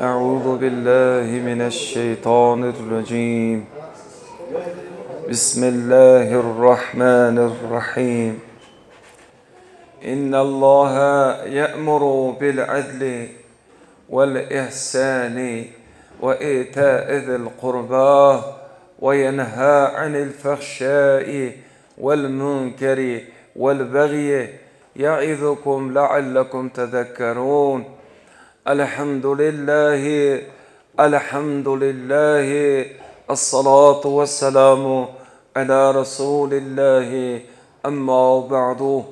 أعوذ بالله من الشيطان الرجيم بسم الله الرحمن الرحيم إن الله يأمر بالعدل والإحسان وإيتاء ذي القربى وينهى عن الفحشاء والمنكر والبغي يعظكم لعلكم تذكرون الحمد لله الحمد لله الصلاة والسلام على رسول الله أما بعد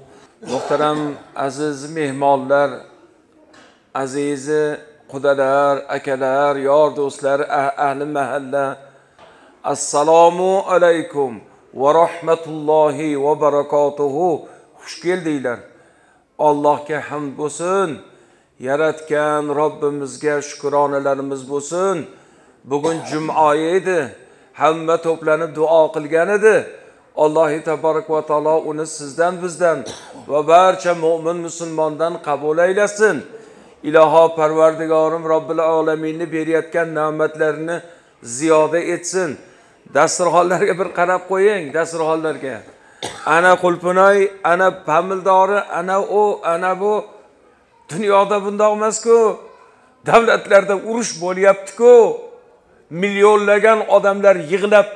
muhtaram aziz mehmonlar azizi qudalar akalar yor do'stlar ahli mahalla assalomu alaykum va rahmatullohi va barakotuhu xush keldinglar allohga hamd bo'lsin yaratgan robbimizga shukronalarimiz bo'lsin bugun juma edi hamma to'planib duo qilgan edi allohi tabaraka va taolo uni sizdan bizdan va barcha mo'min musulmondan qabul aylasin iloho parvardigorim robbil olaminni berayotgan ne'matlarini ziyoda etsin dasturxonlarga bir qarab qo'ying dasturxonlarga ana qulpunoy ana pamildori ana u ana bu dunyoda bundoq emasku davlatlarda urush bo'lyaptiku millionlagan odamlar yig'lab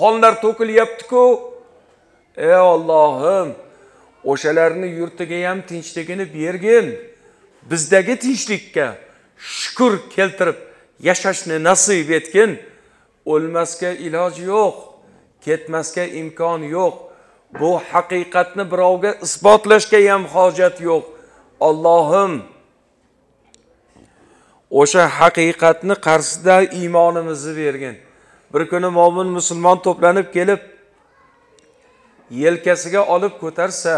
qonlar to'kilyaptiku ey ollohim o'shalarni yurtiga ham tinchligini bergin bizdagi tinchlikka shukur keltirib yashashni nasib etgin o'lmasga iloj yo'q ketmasga imkon yo'q bu haqiqatni birovga isbotlashga ham hojat yo'q Allohim o'sha haqiqatni qarshisida iymonimizni bergin. Bir kuni mo'min musulmon to'planib kelib yelkasiga olib ko'tarsa,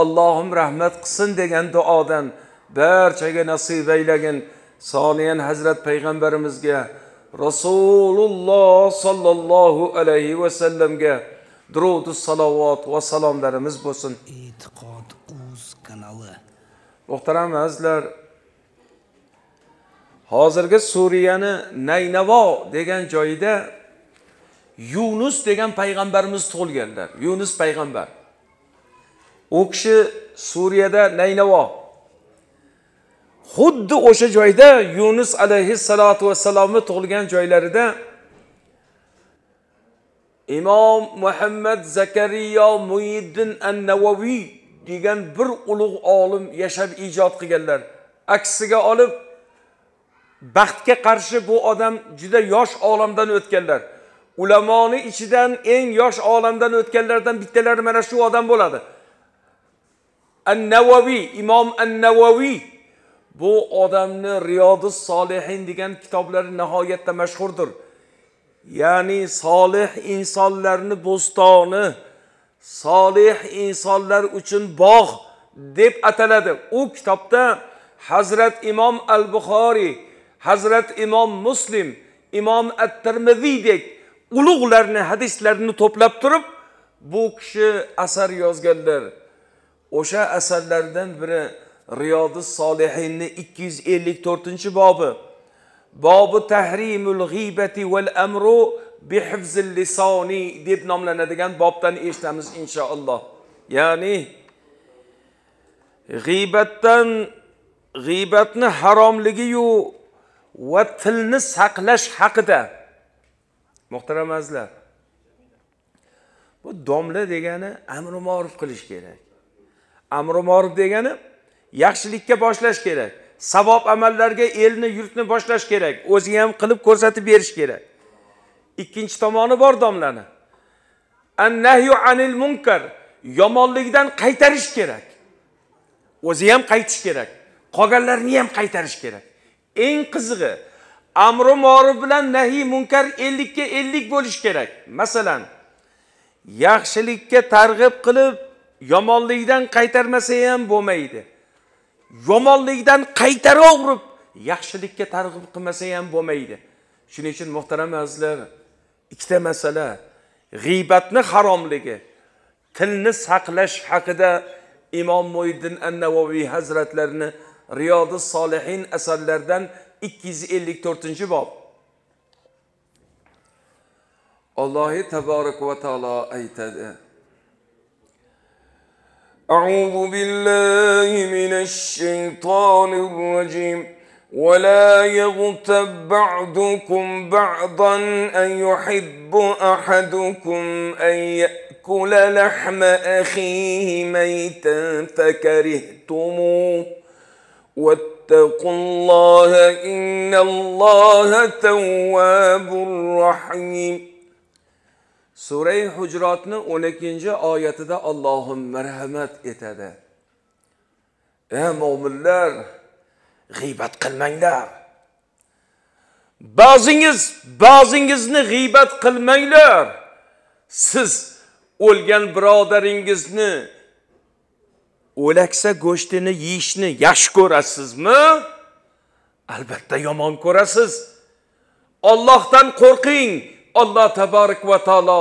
Allohim rahmat qilsin degan duodan barchaga nasib aylagin. Soniyan Hazrat payg'ambarimizga rasululloh sollallohu alayhi vasallamga durudu salovat va salomlarimiz bo'lsin muhtaram azizlar hozirgi suriyani naynavo degan joyida yunus degan payg'ambarimiz tug'ilganlar yunus payg'ambar u kishi suriyada naynavo xuddi o'sha joyda yunus alayhissalotu vassalomni tug'ilgan joylarida imom muhammad zakariyo muiddin an navaviy degan bir ulug' olim yashab ijod qilganlar aksiga olib baxtga qarshi bu odam juda yosh olamdan o'tganlar ulamoni ichidan eng yosh olamdan o'tganlardan bittalari mana shu odam bo'ladi an navaviy imom an navaviy bu odamni riyodi solihin degan kitoblari nihoyatda mashhurdir ya'ni solih insonlarni bo'stoni solih insonlar uchun bog' deb ataladi u kitobda hazrat imom al buxoriy hazrat imom muslim imom at termiziydek ulug'larni hadislarni to'plab turib bu kishi asar yozganlar o'sha asarlardan biri riyodi solihinni ikki yuz ellik to'rtinchi bobi bobi tahrimul g'iybati val amru bihifzil lisoni deb nomlanadigan bobdan eshitamiz inshaalloh ya'ni g'iybatdan g'iybatni haromligiyu va tilni saqlash haqida muhtaram azizlar bu domla degani amri ma'ruf qilish kerak amri ma'ruf degani yaxshilikka boshlash kerak savob amallarga elni yurtni boshlash kerak o'zi ham qilib ko'rsatib berish kerak ikkinchi tomoni bor domlani an nahyu anil munkar yomonlikdan qaytarish kerak o'zi ham qaytish kerak qolganlarni ham qaytarish kerak eng qizig'i amri ma'ruf bilan nahiy munkar ellikka ellik bo'lishi kerak masalan yaxshilikka targ'ib qilib yomonlikdan qaytarmasa ham bo'lmaydi yomonlikdan qaytaraverib yaxshilikka targ'ib qilmasa ham bo'lmaydi shuning uchun muhtaram azizlar ikkita masala g'iybatni haromligi tilni saqlash haqida imom mo'yiddin an navoviy hazratlarini riyodi solihin asarlaridan ikki yuz ellik to'rtinchi bob allohi taborak va taolo aytadi أعوذ بالله من الشيطان الرجيم ولا يغتب بعضكم بعضا أن يحب أحدكم أن يأكل لحم أخيه ميتا فكرهتموه واتقوا الله إن الله تواب رحيم Sure-i Hucrat'ın ده اللهم Allah'ım merhamet يا مؤمن الله g'iybat qilmanglar ba'zingiz ba'zingizni g'iybat qilmanglar siz o'lgan birodaringizni o'laksa go'shtini yeyishni yaxshi ko'rasizmi albatta yomon ko'rasiz ollohdan qo'rqing olloh taborak va taolo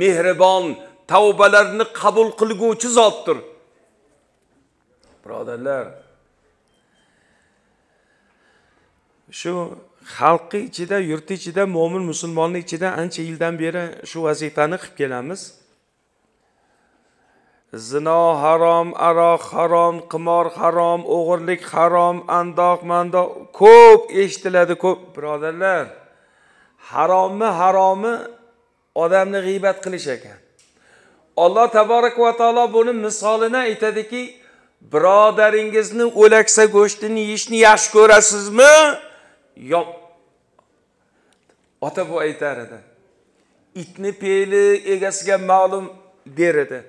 mehribon tavbalarni qabul qilguvchi zotdir birodarlar shu xalqi ichida yurti ichida mo'min musulmonni ichida ancha yildan beri shu vazifani qilib kelamiz zino harom aroq harom qimor harom o'g'irlik harom andoq mandoq ko'p eshitiladi ko'p birodarlar haromni haromi odamni g'iybat qilish ekan olloh taborak va taolo buni misolini aytadiki birodaringizni o'laksa go'shtini yeyishni yaxshi ko'rasizmi yo ota bu aytar edi itni peli egasiga ma'lum der edi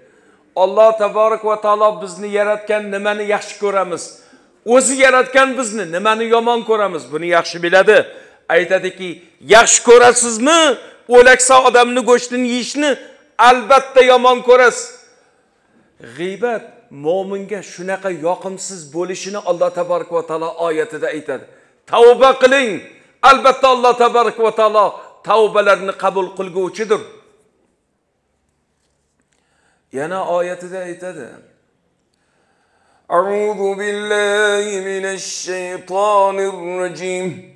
olloh taborak va taolo bizni yaratgan nimani yaxshi ko'ramiz o'zi yaratgan bizni nimani yomon ko'ramiz buni yaxshi biladi aytadiki yaxshi ko'rasizmi o'laksa odamni go'shtini yeyishni albatta yomon ko'rasiz g'iybat mo'minga shunaqa yoqimsiz bo'lishini alloh taborak va taolo oyatida aytadi tavba qiling albatta alloh tabarak va taolo tavbalarni qabul qilguvchidir yana oyatida aytadi أعوذ بالله من الشيطان الرجيم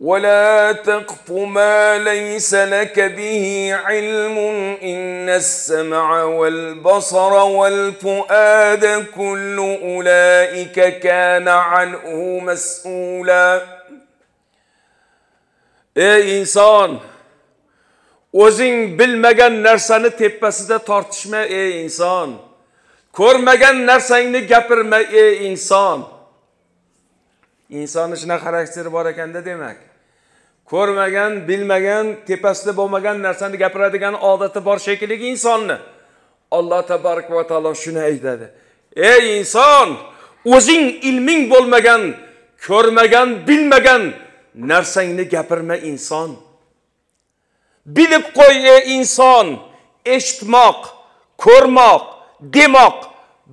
ولا تقف ما ليس لك به علم إن السمع والبصر والفؤاد كل أولئك كان عنه مسؤولا Ey insan! O'zing bilmagan narsani tepasida tortishma ey inson. Ko'rmagan narsangni gapirma ey inson. insonni shunaqa xarakteri bor ekanda demak ko'rmagan bilmagan tepasida bo'lmagan narsani gapiradigan odati bor shekilli insonni alloh tabarak va taolo shuni aytadi ey inson o'zing ilming bo'lmagan ko'rmagan bilmagan narsangni gapirma inson bilib qo'y ey inson eshitmoq ko'rmoq demoq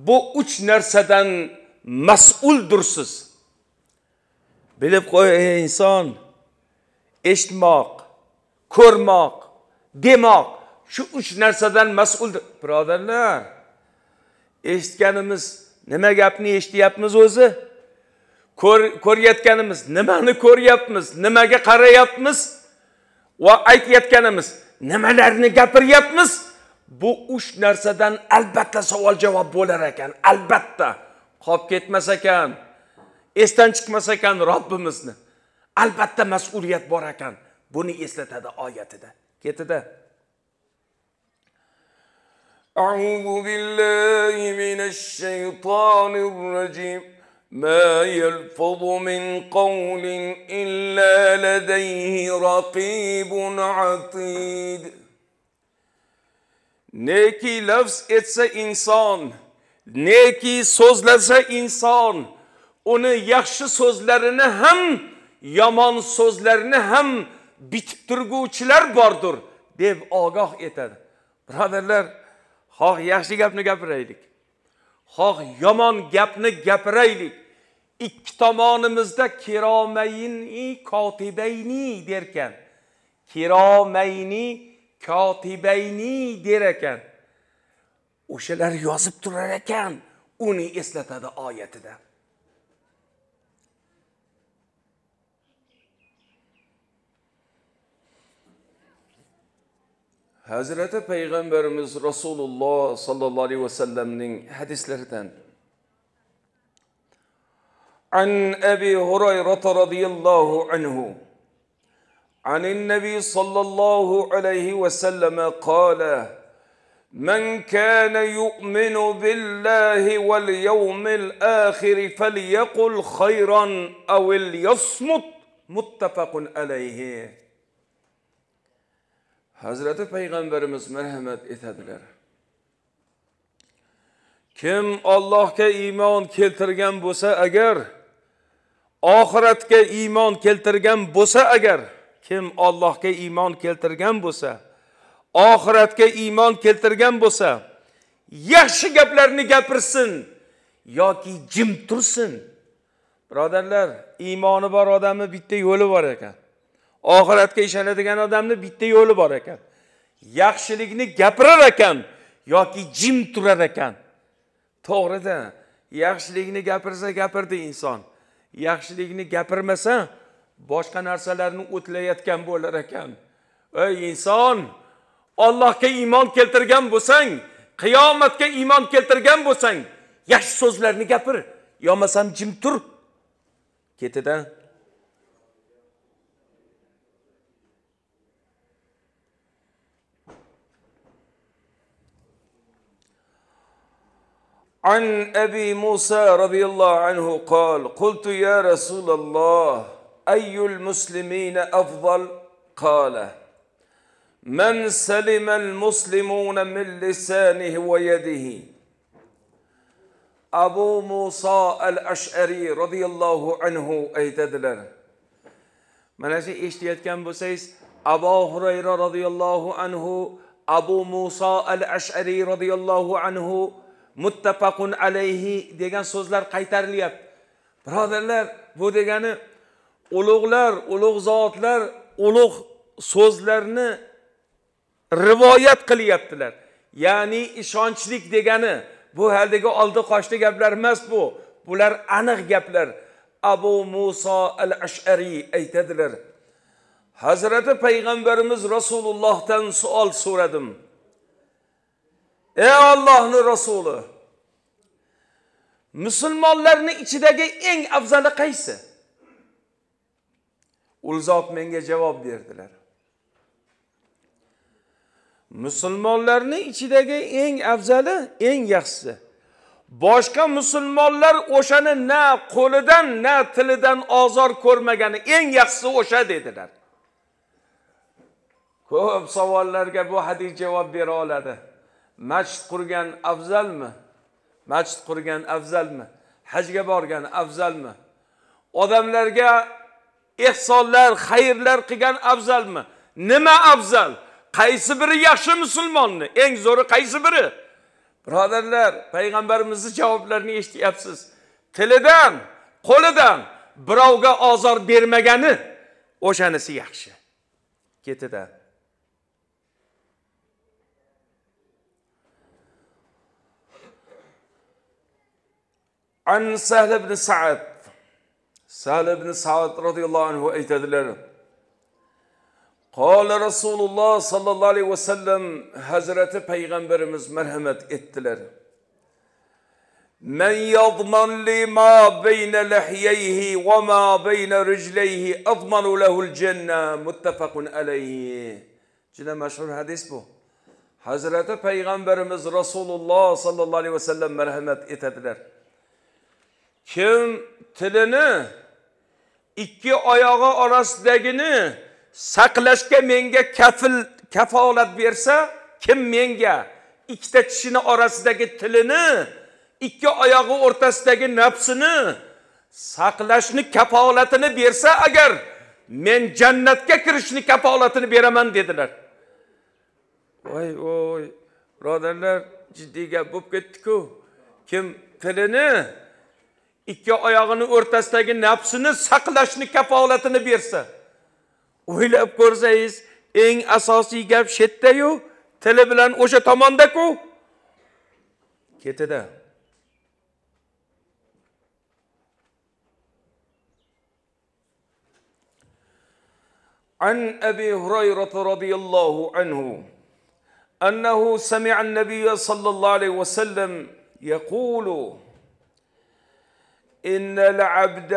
bu uch narsadan mas'uldursiz bilib qo'y ey inson eshitmoq ko'rmoq demoq shu uch narsadan mas'uldir birodarlar eshitganimiz nima gapni eshityapmiz o'zi ko'rayotganimiz nimani ko'ryapmiz nimaga qarayapmiz va aytayotganimiz nimalarni gapiryapmiz bu uch narsadan albatta savol javob bo'lar ekan albatta qolib ketmas ekan esdan chiqmas ekan robbimizni albatta mas'uliyat bor ekan buni eslatadi oyatida ketida أعوذ بالله من الشيطان الرجيم ما يلفظ من قول إلا لديه رقيب عتيد neki lafz etse inson neki so'zlasa insan. onu yaxshi so'zlarini ham yomon so'zlarini ham bitib turguvchilar bordir Dev ogoh etadi birodarlar hak yaxshi gapni gapiraylik Hak yomon gapni gapiraylik ikki tomonimizda kiromayni kotibayni derkan Kirameyni kotibayni derken. O o'shalar yozib turar ekan uni eslatadi oyatida Hazreti Peygamberimiz Resulullah sallallahu aleyhi ve sellem'nin hadislerinden. An Ebi Hureyre radıyallahu anhu. عن النبي صلى الله عليه وسلم قال من كان يؤمن بالله واليوم الآخر فليقل خيرا أو ليصمت متفق عليه hazrati payg'ambarimiz marhamat etadilar kim Allohga iymon keltirgan bo'lsa agar oxiratga iymon keltirgan bo'lsa agar kim Allohga iymon keltirgan bo'lsa oxiratga iymon keltirgan bo'lsa yaxshi gaplarni gapirsin yoki jim tursin birodarlar iymoni bor odamni bitta yo'li bor ekan oxiratga ishonadigan odamni bitta yo'li bor ekan yaxshilikni gapirar ekan yoki jim turar ekan to'g'rida yaxshilikni gapirsa gapirdi inson yaxshilikni gapirmasa boshqa narsalarni o'tlayotgan bo'lar ekan ey inson ollohga iymon keltirgan bo'lsang qiyomatga iymon keltirgan bo'lsang yaxshi so'zlarni gapir yomasam jim tur ketidan عن أبي موسى رضي الله عنه قال قلت يا رسول الله أي المسلمين أفضل قال من سلم المسلمون من لسانه ويده أبو موسى الأشعري رضي الله عنه اي aytadilar mana shu eshitayotgan ابو هريره رضي الله عنه ابو موسى الاشعري رضي الله عنه muttafaqun alayhi degan so'zlar qaytarilyapti birodarlar bu degani ulug'lar ulug' zotlar ulug' so'zlarni rivoyat qilyaptilar ya'ni ishonchlik degani bu haligi oldi qochdi gaplar emas bu bular aniq gaplar abu muso al ashariy aytadilar hazrati payg'ambarimiz rasulullohdan suol so'radim ey Allah'ın rasuli Müslümanların ichidagi eng afzali qaysi Ulzat menge menga javob berdilar içindeki ichidagi eng afzali eng yaxshisi boshqa musulmonlar o'shani na qo'lidan na tilidan ozor ko'rmagani eng yaxshisi o'sha dedilar ko'p savollarga bu hadis javob bera oladi masjid qurgan afzalmi masjid qurgan afzalmi hajga borgan afzalmi odamlarga ehsonlar xayrlar qilgan afzalmi nima afzal qaysi biri yaxshi musulmonni eng zo'ri qaysi biri birodarlar payg'ambarimizni javoblarini eshityapsiz tilidan qo'lidan birovga ozor bermagani o'shanisi yaxshi ketidan عن سهل بن سعد سهل بن سعد رضي الله عنه ايتدلر قال رسول الله صلى الله عليه وسلم حضرت پیغمبرمز مرحمت اتدلر من يضمن لي ما بين لحييه وما بين رجليه اضمن له الجنة متفق عليه جنة مشهور حديث بو حضرت پیغمبرمز رسول الله صلى الله عليه وسلم مرحمت اتدلر kim tilini ikki oyog'i orasidagini saqlashga menga kafil kafolat bersa kim menga ikkita tishini orasidagi tilini ikki oyog'i o'rtasidagi nafsini saqlashni kafolatini bersa agar men jannatga kirishni kafolatini beraman dedilar voy voy birodarlar jiddiy gap bo'lib ketdiku kim tilini ikki oyog'ini o'rtasidagi nafsini saqlashni kafolatini bersa o'ylab ko'rsangiz eng asosiy gap shu yerdayu tili bilan o'sha tomondaku ketida عن أبي هريرة رضي الله عنه أنه سمع النبي صلى الله عليه وسلم يقول إن العبد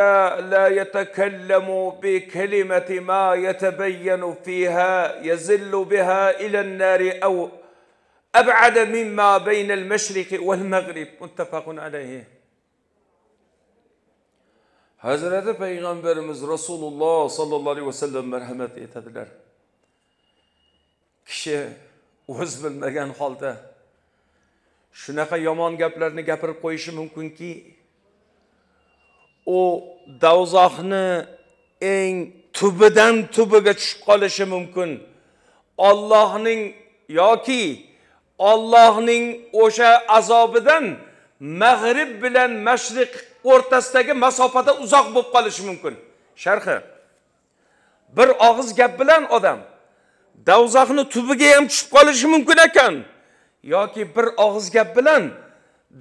لا يتكلم بكلمة ما يتبين فيها يزل بها إلى النار أو أبعد مما بين المشرق والمغرب متفق عليه Hazreti Peygamberimiz Resulullah sallallahu aleyhi ve sellem merhamet etediler. Kişi o'z bilmagan holda shunaqa yomon gaplarni gapirib qo'yishi mumkinki u davzoqni eng tubidan tubiga tushib qolishi mumkin Allohning yoki Allohning o'sha azobidan mag'rib bilan mashriq o'rtasidagi masofada uzoq bo'lib qolishi mumkin sharhi bir og'iz gap bilan odam davzoqni tubiga ham tushib qolishi mumkin ekan yoki bir og'iz gap bilan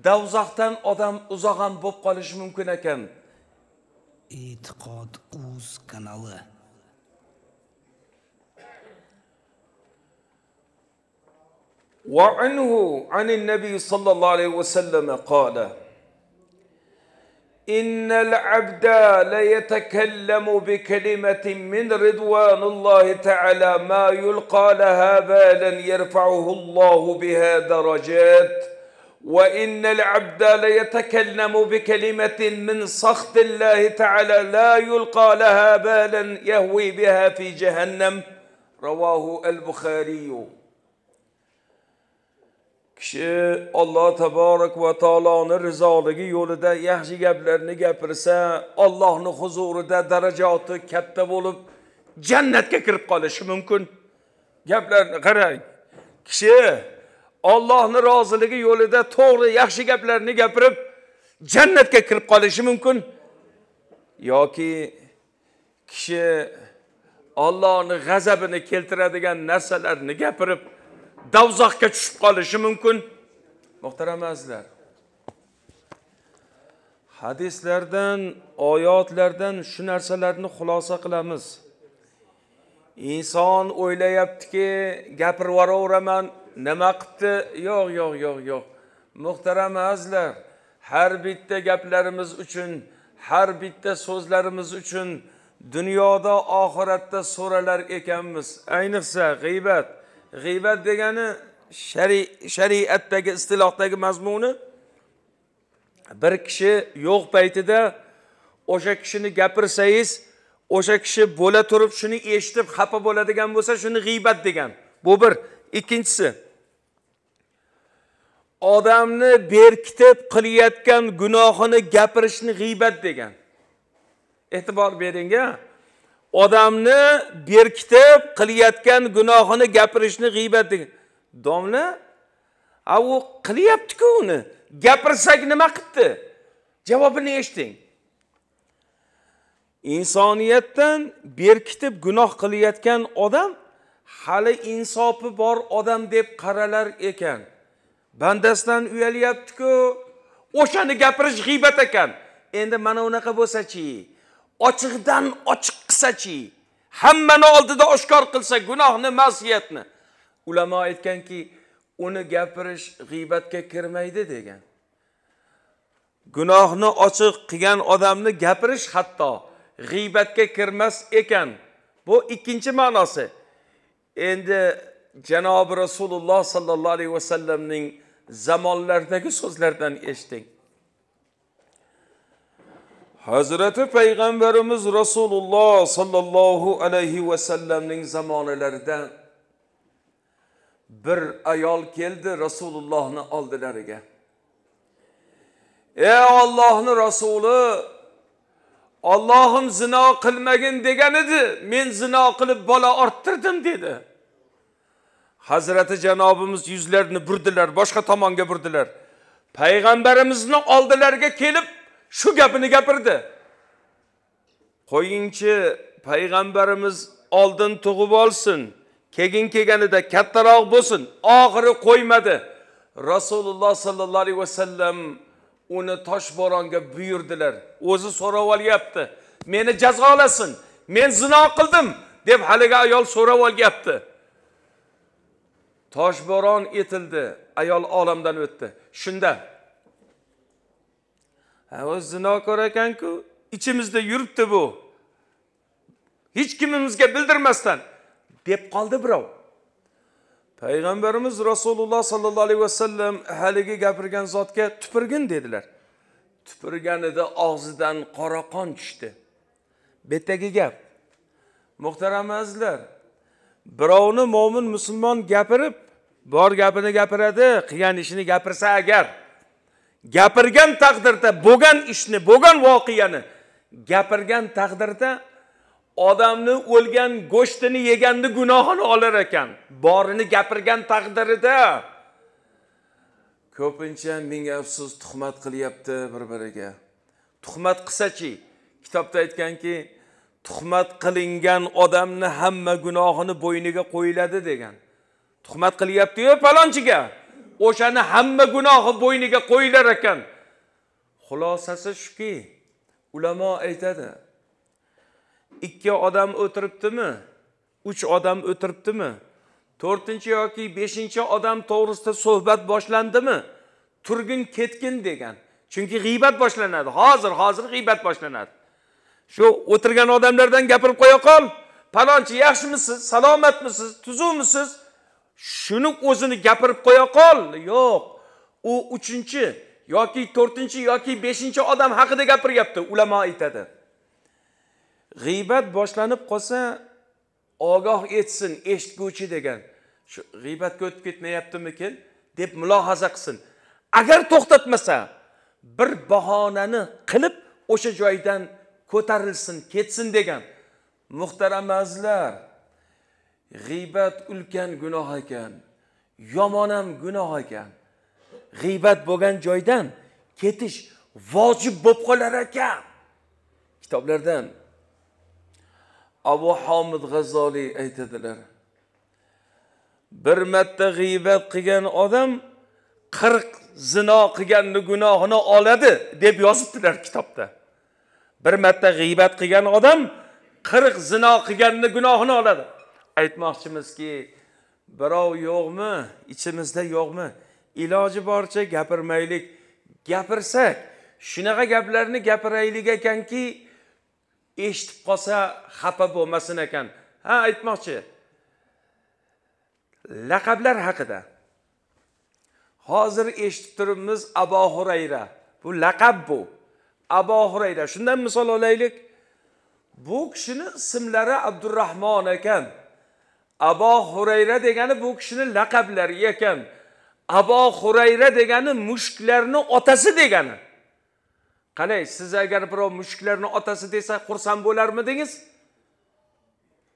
davzoqdan odam uzoq ham bo'lib qolishi mumkin ekan e'tiqod uz kanali وعنه عن النبي صلى الله عليه وسلم قال إن العبد ليتكلم بكلمة من رضوان الله تعالى ما يلقى لها بالا يرفعه الله بها درجات وإن العبد ليتكلم بكلمه من سخط الله تعالى لا يلقى لها بالا يهوي بها في جهنم رواه البخاري kishi olloh taborak va taoloni rizoligi yo'lida yaxshi gaplarni gapirsa ollohni huzurida darajoti katta bo'lib jannatga kirib qolishi mumkin gaplarni qarang kishi Allohning roziligi yo'lida to'g'ri yaxshi gaplarni gapirib jannatga kirib qolishi mumkin yoki kishi Allohning g'azabini keltiradigan narsalarni gapirib davzoqqa tushib qolishi mumkin muhtaram azizlar hadislardan oyatlardan shu narsalarni xulosa qilamiz inson o'ylayaptiki gapirib yuboraveraman nima qilibdi yo'q yo'q yo'q yo'q muhtaram azizlar har bitta gaplarimiz uchun har bitta so'zlarimiz uchun dunyoda oxiratda so'ralar ekanmiz ayniqsa g'iybat g'iybat degani shariatdagi istilohdagi mazmuni bir kishi yo'q paytida o'sha kishini gapirsangiz o'sha kishi bo'la turib shuni eshitib xafa bo'ladigan bo'lsa shuni g'iybat degan bu bir ikkinchisi odamni berkitib qilayotgan gunohini gapirishni g'iybat degan e'tibor bering a odamni berkitib qilayotgan gunohini gapirishni g'iybat degan domla a u qilyaptiku uni gapirsak nima qilibdi javobini eshiting insoniyatdan berkitib gunoh qilayotgan odam hali insofi bor odam deb qaralar ekan bandasidan uyalyaptiku o'shani gapirish g'iybat ekan endi mana unaqa bo'lsachi ochiqdan ochiq qilsachi hammani oldida oshkor qilsa gunohni masiyatni ulamo aytganki uni gapirish g'iybatga kirmaydi degan gunohni ochiq qilgan odamni gapirish hatto g'iybatga kirmas ekan bu ikkinchi ma'nosi endi janobi rasululloh sollallohu alayhi vasallamning zamonlardagi so'zlardan eshiting hazrati payg'ambarimiz rasululloh sollallohu alayhi vasallamning zamonalarida bir ayol keldi rasulullohni oldilariga ey ollohni rasuli ollohim zino qilmagin degan edi men zino qilib bola orttirdim dedi hazrati janobimiz yuzlarini burdilar boshqa tomonga burdilar payg'ambarimizni oldilariga kelib shu gapini gapirdi qo'yingchi payg'ambarimiz oldin tug'ib olsin keyin kelganida kattaroq bo'lsin oxiri qo'ymadi rasululloh sollallohu alayhi vasallam uni toshbo'ronga buyurdilar o'zi so'rab olyapti meni jazolasin men zino qildim deb haligi ayol so'rab olyapti toshbo'ron etildi ayol olamdan o'tdi shunda ha u zinokor ekanku ichimizda yuribdi bu hech kimimizga bildirmasdan deb qoldi birov payg'ambarimiz rasululloh sollallohu alayhi vasallam haligi gapirgan zotga tupurgin dedilar tupurganida og'zidan qora qon tushdi betagi gap muhtaram azizlar birovni mo'min musulmon gapirib bor gapini gapiradi qilgan ishini gapirsa agar gapirgan taqdirda bo'lgan ishni bo'lgan voqeani gapirgan taqdirda odamni o'lgan go'shtini yeganni gunohini olar ekan borini gapirgan taqdirida ko'pincha menga afsus tuhmat qilyapti bir biriga tuhmat qilsachi kitobda aytganki tuhmat qilingan odamni hamma gunohini bo'yniga qo'yiladi degan tuhmat qilyaptiyu palonchiga o'shani hamma gunohi bo'yniga qo'yilar ekan xulosasi shuki ulamo aytadi ikki odam o'tiribdimi uch odam o'tiribdimi to'rtinchi yoki beshinchi odam to'g'risida suhbat boshlandimi turgin ketgin degan chunki g'iybat boshlanadi hozir hozir g'iybat boshlanadi shu o'tirgan odamlardan gapirib qo'ya qol palonchi yaxshimisiz salomatmisiz tuzuvmisiz shuni o'zini gapirib qo'ya qol yo'q u uchinchi yoki to'rtinchi yoki beshinchi odam haqida gapiryapti ulamo aytadi g'iybat boshlanib qolsa ogoh etsin eshitguvchi degan shu g'iybatga o'tib ketmayaptimikin deb mulohaza qilsin agar to'xtatmasa bir bahonani qilib o'sha joydan ko'tarilsin ketsin degan muhtaram azizlar g'iybat ulkan gunoh ekan yomon ham gunoh ekan g'iybat bo'lgan joydan ketish vojib bo'lib qolar ekan kitoblardan abu homid g'azzoliy aytadilar bir marta g'iybat qilgan odam qirq zino qilganni gunohini oladi deb yozibdilar kitobda bir marta g'iybat qilgan odam qirq zino qilganni gunohini oladi aytmoqchimizki birov yo'qmi ichimizda yo'qmi iloji boricha gapirmaylik gapirsak shunaqa gaplarni gapiraylik ekanki eshitib qolsa xafa bo'lmasin ekan ha aytmoqchi laqablar haqida hozir eshitib turibmiz abu hurayra bu laqab bu abu hurayra shundan misol olaylik bu kishini ismlari abdurahmon ekan abu hurayra degani bu kishini laqablari ekan abu hurayra degani mushuklarni otasi degani qalay siz agar birov mushuklarni otasi desa xursand bo'larmidingiz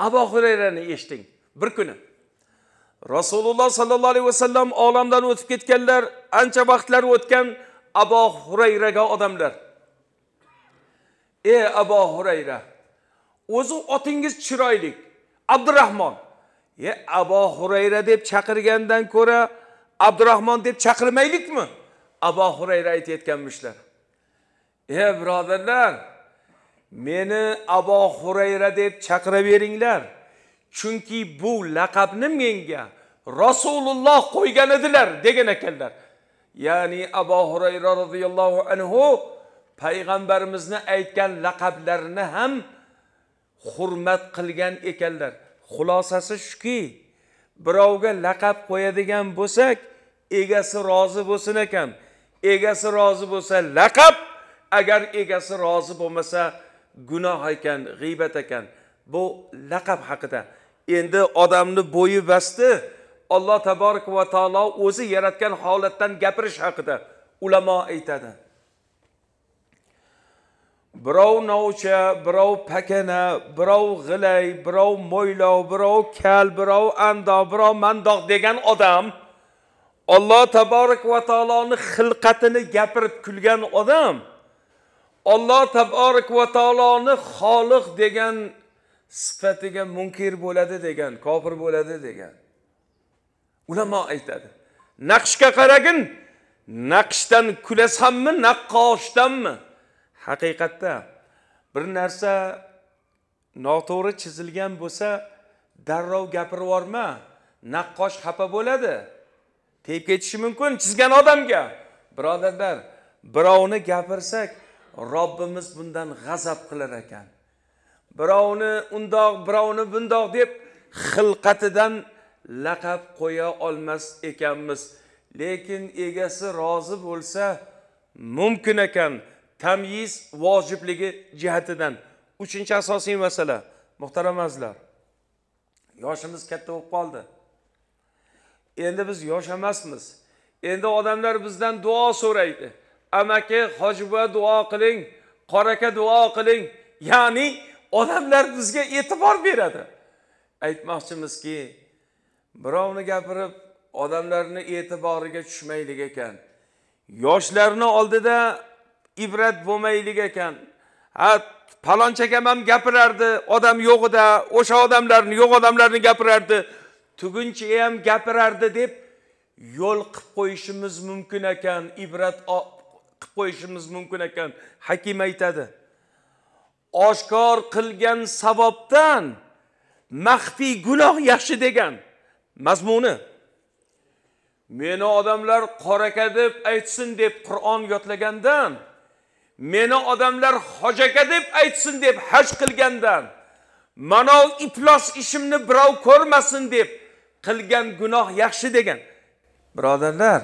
abu hurayrani eshiting bir kuni rasululloh sollallohu alayhi vasallam olamdan o'tib ketganlar ancha vaqtlari o'tgan abu hurayraga odamlar ey abu hurayra o'zi otingiz chiroyli abdurahmon ye abu hurayra deb chaqirgandan ko'ra abdurahmon deb chaqirmaylikmi abu hurayra aytayotganmishlar e birodarlar meni abu hurayra deb chaqiraveringlar chunki bu laqabni menga rasululloh qo'ygan edilar degan ekanlar ya'ni abu hurayra roziyallohu anhu payg'ambarimizni aytgan laqablarini ham hurmat qilgan ekanlar xulosasi shuki birovga laqab qo'yadigan bo'lsak egasi rozi bo'lsin ekan egasi rozi bo'lsa laqab agar egasi rozi bo'lmasa gunoh ekan g'iybat ekan bu laqab haqida endi odamni bo'yi basti alloh taborak va taolo o'zi yaratgan holatdan gapirish haqida ulamo aytadi birov novcha birov pakana birov g'ilay birov mo'ylov birov kal birov andoq birov mandoq degan odam olloh taborak va taoloni xilqatini gapirib kulgan odam olloh taborak va taoloni xoliq degan sifatiga munkir bo'ladi degan kofir bo'ladi degan ulamo aytadi naqshga qaragin naqshdan kulasanmi hammi naqqoshdanmi haqiqatda bir narsa noto'g'ri chizilgan bo'lsa darrov gapirib yuborma naqqosh xafa bo'ladi tegib ketishi mumkin chizgan odamga birodarlar birovni gapirsak robbimiz bundan g'azab qilar ekan birovni undoq birovni bundoq deb xilqatidan laqab qo'ya olmas ekanmiz lekin egasi rozi bo'lsa mumkin ekan tamyiz vojibligi jihatidan uchinchi asosiy masala muhtaram azizlar yoshimiz katta bo'lib qoldi endi biz yosh emasmiz endi odamlar bizdan duo so'raydi amaki hoji buva duo qiling qoraka duo qiling ya'ni odamlar bizga e'tibor beradi aytmoqchimizki birovni gapirib odamlarni e'tiboriga tushmaylik ekan yoshlarni oldida ibrat bo'lmaylik ekan ha palonchi akam ham gapirardi odam yo'g'ida o'sha odamlarni yo'q odamlarni gapirardi tuguncha e ham gapirardi deb yo'l qilib qo'yishimiz mumkin ekan ibrat qilib qo'yishimiz mumkin ekan hakim aytadi oshkor qilgan savobdan maxfiy gunoh yaxshi degan mazmuni meni odamlar deb aytsin deb qur'on yodlagandan meni odamlar hojaka deb aytsin deb haj qilgandan manov iflos ishimni birov ko'rmasin deb qilgan gunoh yaxshi degan birodarlar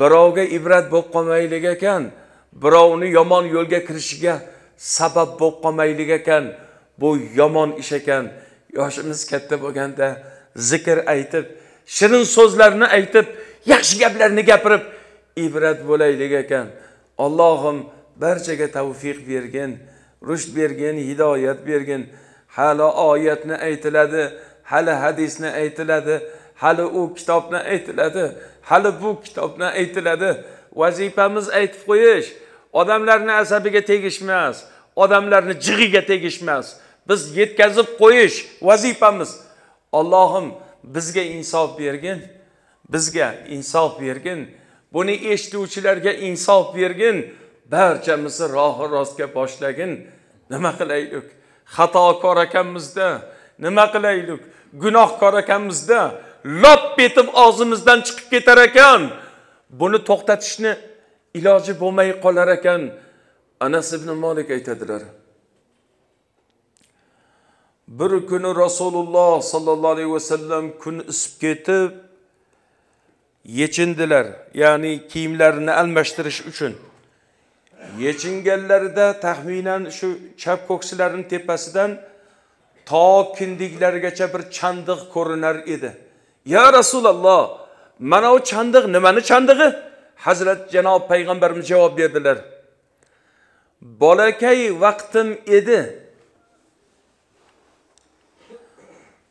birovga ibrat bo'lib qolmaylik ekan birovni yomon yo'lga kirishiga sabab bo'lib qolmaylik ekan bu yomon ish ekan yoshimiz katta bo'lganda zikr aytib shirin so'zlarni aytib yaxshi gaplarni gapirib ibrat bo'laylik ekan allohim barchaga tavfiq bergin rusht bergin hidoyat bergin hali oyatni aytiladi hali hadisni aytiladi hali u kitobni aytiladi hali bu kitobni aytiladi vazifamiz aytib qo'yish odamlarni asabiga tegishmas odamlarni jig'iga tegishmas biz yetkazib qo'yish vazifamiz allohim bizga insof bergin bizga insof bergin buni eshituvchilarga insof bergin barchamizni rohi rostga boshlagin nima qilaylik xatokor ekanmizda nima qilaylik gunohkor ekanmizda lop etib og'zimizdan chiqib ketar ekan buni to'xtatishni iloji bo'lmay qolar ekan anas ibn molik aytadilar bir kuni rasululloh sollallohu alayhi vasallam kun isib ketib yechindilar ya'ni kiyimlarini almashtirish uchun yechinganlarida taxminan shu chap ko'ksilarini tepasidan to kindiklarigacha bir chandiq ko'rinar edi ya rasululloh mana u chandiq nimani chandig'i hazrat janob payg'ambarimiz javob berdilar bolakay vaqtim edi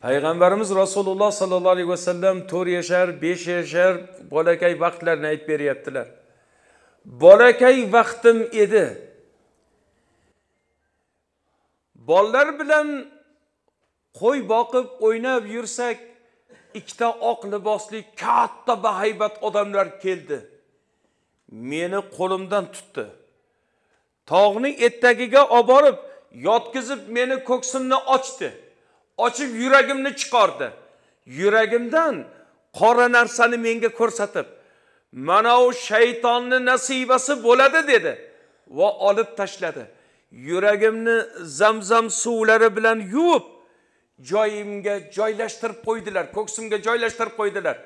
payg'ambarimiz rasululloh sollallohu alayhi vasallam to'rt yashar besh yashar bolakay vaqtlarini aytib beryaptilar bolakay vaqtim edi bolalar bilan qo'y boqib o'ynab yursak ikkita oq libosli katta bahaybat odamlar keldi meni qo'limdan tutdi tog'ning etagiga olib borib yotkizib meni ko'ksimni ochdi ochib yuragimni chiqardi yuragimdan qora narsani menga ko'rsatib mana u shaytonni nasibasi bo'ladi dedi va olib tashladi yuragimni zamzam suvlari bilan yuvib joyimga joylashtirib qo'ydilar ko'ksimga joylashtirib qo'ydilar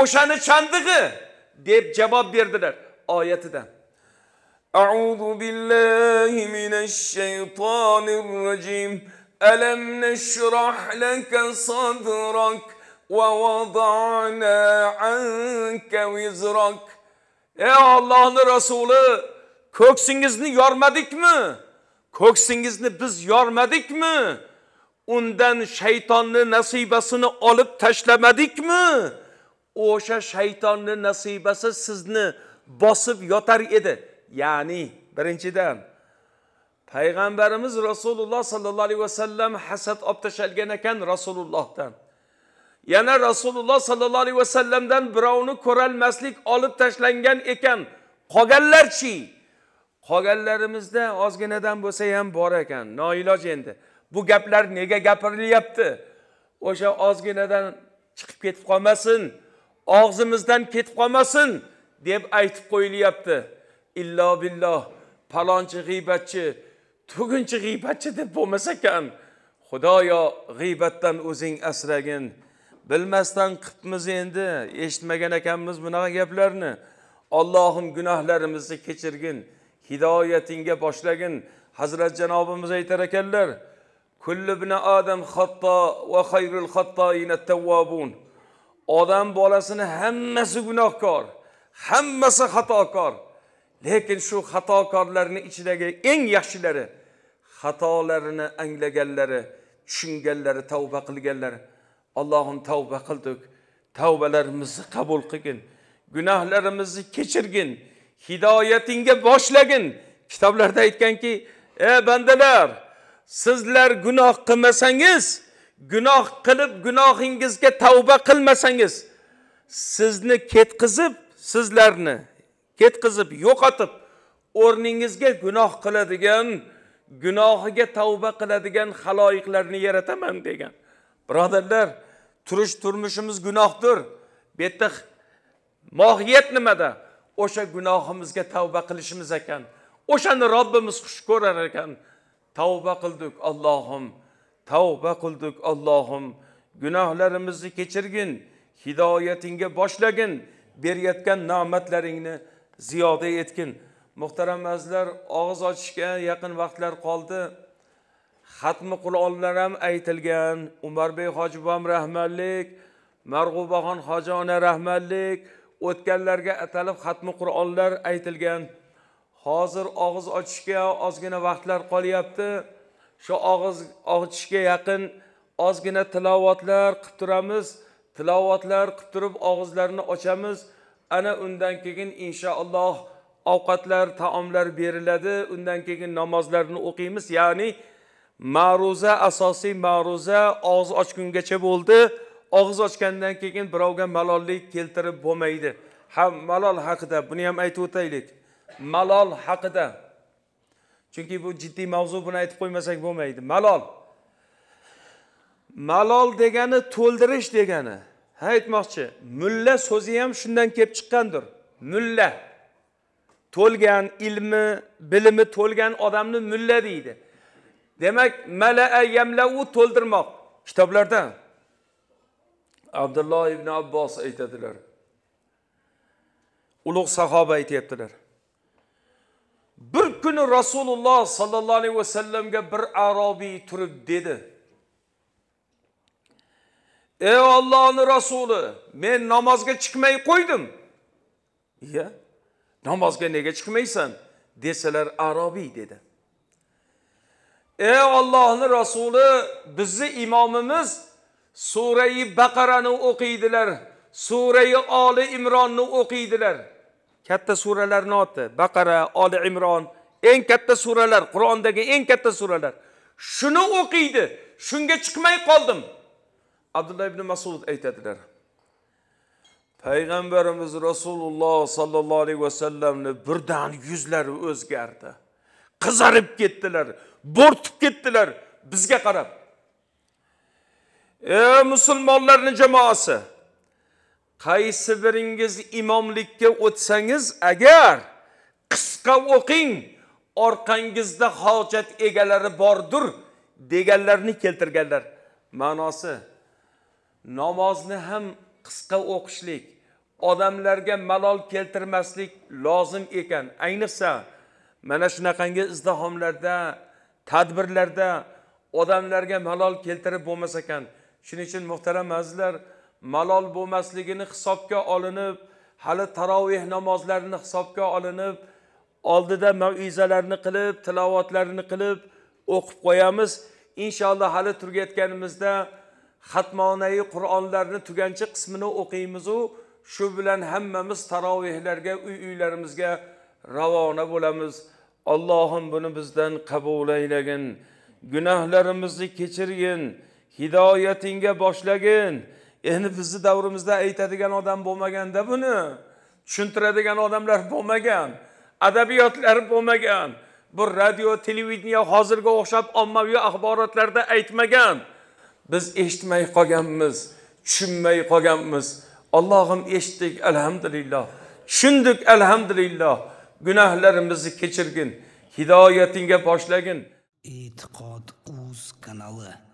o'shani chandig'i deb javob berdilar oyatidan أعوذ بالله من الشيطان الرجيم ألم نشرح لك صدرك وَوَضَعْنَا عَنْكَ وِزْرَكْ Ey Allah'ın Resulü, köksünüzünü yormadık mı? Köksünüzünü biz yormadık mı? Undan şeytanlı nasibasını alıp teşlemedik mi? Oşa şeytanlı nasibası sizni basıp yotar idi. Yani birinciden payg'ambarimiz rasululloh sollallohu alayhi vasallam hasad olib tashalgan ekan rasulullohdan yana rasululloh sollallohu alayhi vasallamdan birovni ko'rolmaslik olib tashlangan ekan qolganlarchi qolganlarimizda ozginadan bo'lsa ham bor ekan noiloj endi bu gaplar nega gapirilyapti o'sha ozginadan chiqib ketib qolmasin og'zimizdan ketib qolmasin deb aytib qo'yilyapti illo billoh palonchi g'iybatchi tugunchi g'iybatchi deb bo'lmas ekan xudoyo g'iybatdan o'zing asragin bilmasdan qilibmiz endi eshitmagan ekanmiz bunaqa gaplarni ollohim gunohlarimizni kechirgin hidoyatingga boshlagin hazrat janobimiz aytar ekanlar kulli ibni odam xatto va xayrul xattoina tavvobun odam bolasini hammasi gunohkor hammasi xatokor lekin shu xatokorlarni ichidagi eng yaxshilari xatolarini anglaganlari tushunganlari tavba qilganlari allohim tavba qildik tavbalarimizni qabul qilgin gunohlarimizni kechirgin hidoyatingga boshlagin kitoblarda aytganki ey bandalar sizlar gunoh qilmasangiz gunoh qilib gunohingizga tavba qilmasangiz sizni ketqizib sizlarni ketkizib yo'qotib o'rningizga gunoh qiladigan gunohiga tavba qiladigan haloyiqlarni yarataman degan birodarlar turish turmushimiz gunohdir bu yerda mohiyat nimada o'sha gunohimizga tavba qilishimiz ekan o'shani robbimiz xush ko'rar ekan tavba qildik ollohim tavba qildik ollohim gunohlarimizni kechirgin hidoyatingga boshlagin berayotgan ne'matlaringni ziyoda etgin muhtaram azizlar og'iz ochishga yaqin vaqtlar qoldi xatmi qur'onlar ham aytilgan umarbek hojibovam rahmatlik marg'ubaxon hoji ona rahmatlik o'tganlarga atalib xatmi qur'onlar aytilgan hozir og'iz ochishga ozgina vaqtlar qolyapti shu og'iz ochishga yaqin ozgina tilovatlar qilib turamiz tilovatlar qilib turib og'izlarni ochamiz ana undan keyin inshaalloh ovqatlar taomlar beriladi undan keyin namozlarni o'qiymiz ya'ni ma'ruza asosiy ma'ruza og'iz ochgungacha bo'ldi og'iz ochgandan keyin birovga malollik keltirib bo'lmaydi ha malol haqida buni ham aytib o'taylik malol haqida chunki bu jiddiy mavzu buni aytib qo'ymasak bo'lmaydi malol malol degani to'ldirish degani ha aytmoqchi mulla so'zi ham shundan kelib chiqqandir mulla to'lgan ilmi bilimi to'lgan odamni mulla deydi demak malaa yamlau to'ldirmoq kitoblarda abdulloh ibn abbos aytadilar ulug' sahoba aytyaptilar bir kuni rasululloh sollallohu alayhi vasallamga bir arobiy turib dedi ey Allah'ın rasuli men namozga chiqmay qo'ydim Ya namozga nega çıkmaysan deseler Arabi dedi ey bizi rasuli bizni imomimiz surai baqarani o'qiydilar i oli imronni o'qiydilar katta ne oti baqara oli imron eng katta suralar qur'ondagi eng katta suralar shuni o'qiydi shunga chiqmay qoldim abdulla ibn masud aytadilar payg'ambarimiz rasululloh sollallohu alayhi vasallamni birdan yuzlari o'zgardi qizarib ketdilar bo'rtib ketdilar bizga qarab ey musulmonlarni jamoasi qaysi biringiz imomlikka o'tsangiz agar qisqa o'qing orqangizda hojat egalari bordir deganlarni keltirganlar ma'nosi namozni ham qisqa o'qishlik odamlarga malol keltirmaslik lozim ekan ayniqsa mana shunaqangi izdihomlarda tadbirlarda odamlarga malol keltirib bo'lmas ekan shuning uchun muhtaram azizlar malol bo'lmasligini hisobga olinib hali taroveh namozlarini hisobga olinib oldida maizalarni qilib tilovatlarini qilib o'qib qo'yamiz inshaalloh hali turayotganimizda xatmonai qur'onlarni tugancha qismini o'qiymizu shu bilan hammamiz tarovehlarga uy uylarimizga ravona bo'lamiz allohim buni bizdan qabul aylagin gunohlarimizni kechirgin hidoyatingga boshlagin endi bizni davrimizda aytadigan odam bo'lmaganda buni tushuntiradigan odamlar bo'lmagan adabiyotlar bo'lmagan bu radio televideniya hozirga o'xshab ommaviy axborotlarda aytmagan biz eshitmay qolganmiz tushunmay qolganmiz allohim eshitdik alhamdulillah tushundik alhamdulillah gunohlarimizni kechirgin hidoyatingga boshlagin e'tiqod uz kanali